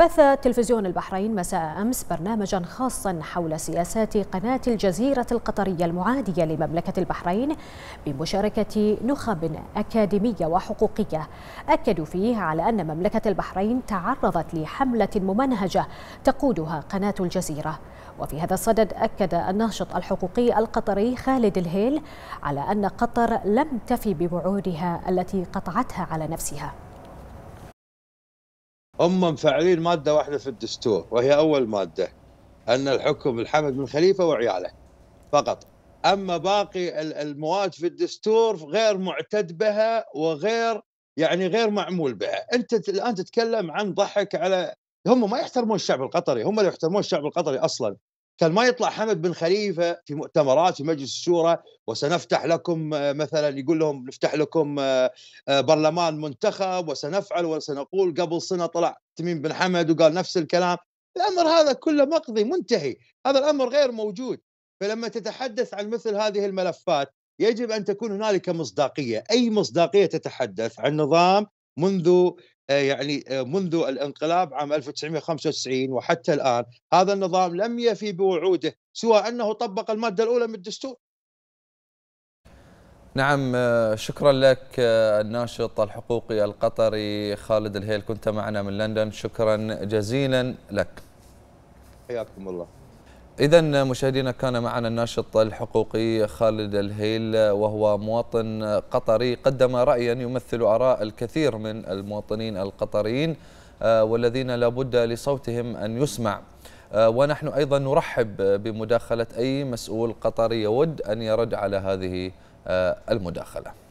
بث تلفزيون البحرين مساء أمس برنامجا خاصا حول سياسات قناة الجزيرة القطرية المعادية لمملكة البحرين بمشاركة نخب أكاديمية وحقوقية أكدوا فيه على أن مملكة البحرين تعرضت لحملة ممنهجة تقودها قناة الجزيرة وفي هذا الصدد أكد الناشط الحقوقي القطري خالد الهيل على أن قطر لم تفي بوعودها التي قطعتها على نفسها هم مفعلين ماده واحده في الدستور وهي اول ماده ان الحكم الحمد بن خليفه وعياله فقط اما باقي المواد في الدستور غير معتد بها وغير يعني غير معمول بها انت الان تتكلم عن ضحك على هم ما يحترمون الشعب القطري هم اللي يحترمون الشعب القطري اصلا كان ما يطلع حمد بن خليفه في مؤتمرات في مجلس الشورى وسنفتح لكم آه، مثلا يقول لهم نفتح لكم آه، آه، برلمان منتخب وسنفعل وسنقول قبل سنه طلع تميم بن حمد وقال نفس الكلام الامر هذا كله مقضي منتهي هذا الامر غير موجود فلما تتحدث عن مثل هذه الملفات يجب ان تكون هنالك مصداقيه، اي مصداقيه تتحدث عن نظام منذ آه، يعني آه، منذ الانقلاب عام 1995 وحتى الان هذا النظام لم يفي بوعوده سوى انه طبق الماده الاولى من الدستور. نعم آه، شكرا لك الناشط الحقوقي القطري خالد الهيل كنت معنا من لندن شكرا جزيلا لك. حياكم الله. إذا مشاهدينا كان معنا الناشط الحقوقي خالد الهيل وهو مواطن قطري قدم رأيا يمثل آراء الكثير من المواطنين القطريين آه، والذين لابد لصوتهم أن يسمع آه، ونحن أيضا نرحب بمداخلة أي مسؤول قطري يود أن يرد على هذه آه، المداخلة